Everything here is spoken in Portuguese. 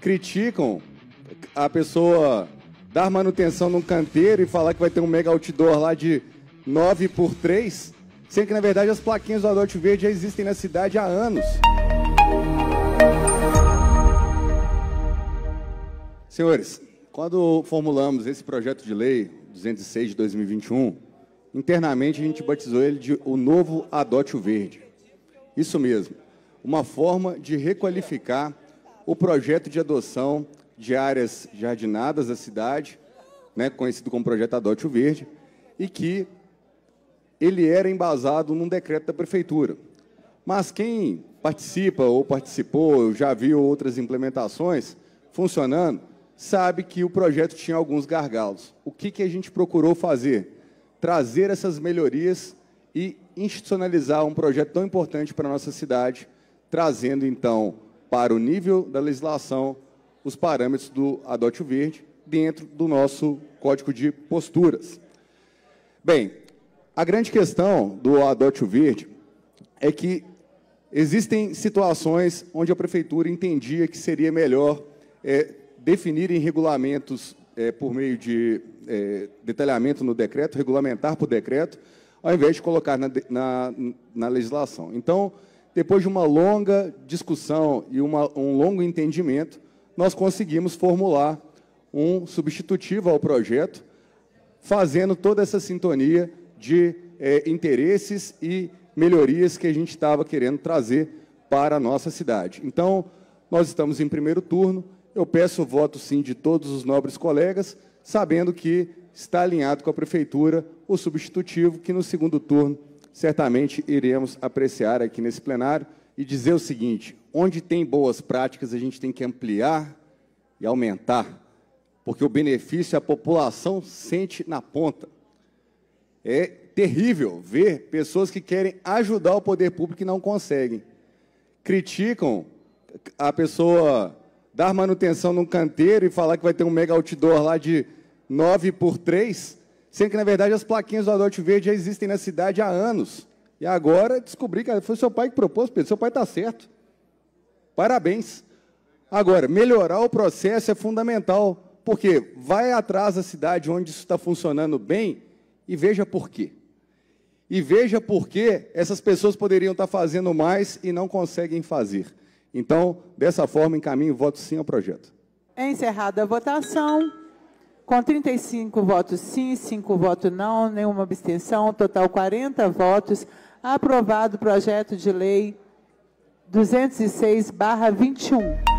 criticam a pessoa dar manutenção num canteiro e falar que vai ter um mega outdoor lá de 9 por 3, sendo que na verdade as plaquinhas do Adote Verde já existem na cidade há anos. Senhores, quando formulamos esse projeto de lei 206 de 2021, internamente a gente batizou ele de o novo Adote o Verde. Isso mesmo, uma forma de requalificar o projeto de adoção de áreas jardinadas da cidade, né, conhecido como projeto Adote o Verde, e que ele era embasado num decreto da prefeitura. Mas quem participa ou participou, já viu outras implementações funcionando, sabe que o projeto tinha alguns gargalos. O que, que a gente procurou fazer? Trazer essas melhorias e institucionalizar um projeto tão importante para a nossa cidade, trazendo, então, para o nível da legislação os parâmetros do Adote o Verde dentro do nosso Código de Posturas. Bem, a grande questão do Adote o Verde é que existem situações onde a Prefeitura entendia que seria melhor é, definir em regulamentos, é, por meio de é, detalhamento no decreto, regulamentar por decreto, ao invés de colocar na, na, na legislação. Então, depois de uma longa discussão e uma, um longo entendimento, nós conseguimos formular um substitutivo ao projeto, fazendo toda essa sintonia de é, interesses e melhorias que a gente estava querendo trazer para a nossa cidade. Então, nós estamos em primeiro turno, eu peço o voto sim de todos os nobres colegas, sabendo que está alinhado com a Prefeitura o substitutivo que no segundo turno certamente iremos apreciar aqui nesse plenário e dizer o seguinte: onde tem boas práticas, a gente tem que ampliar e aumentar, porque o benefício a população sente na ponta. É terrível ver pessoas que querem ajudar o poder público e não conseguem. Criticam a pessoa dar manutenção num canteiro e falar que vai ter um mega outdoor lá de 9 por 3 Sendo que, na verdade, as plaquinhas do Adote Verde já existem na cidade há anos. E agora descobri que foi seu pai que propôs, Pedro. Seu pai está certo. Parabéns. Agora, melhorar o processo é fundamental, porque vai atrás da cidade onde isso está funcionando bem e veja por quê. E veja por que essas pessoas poderiam estar tá fazendo mais e não conseguem fazer. Então, dessa forma, encaminho voto sim ao projeto. É encerrada a votação. Com 35 votos sim, 5 votos não, nenhuma abstenção, total 40 votos, aprovado o projeto de lei 206-21.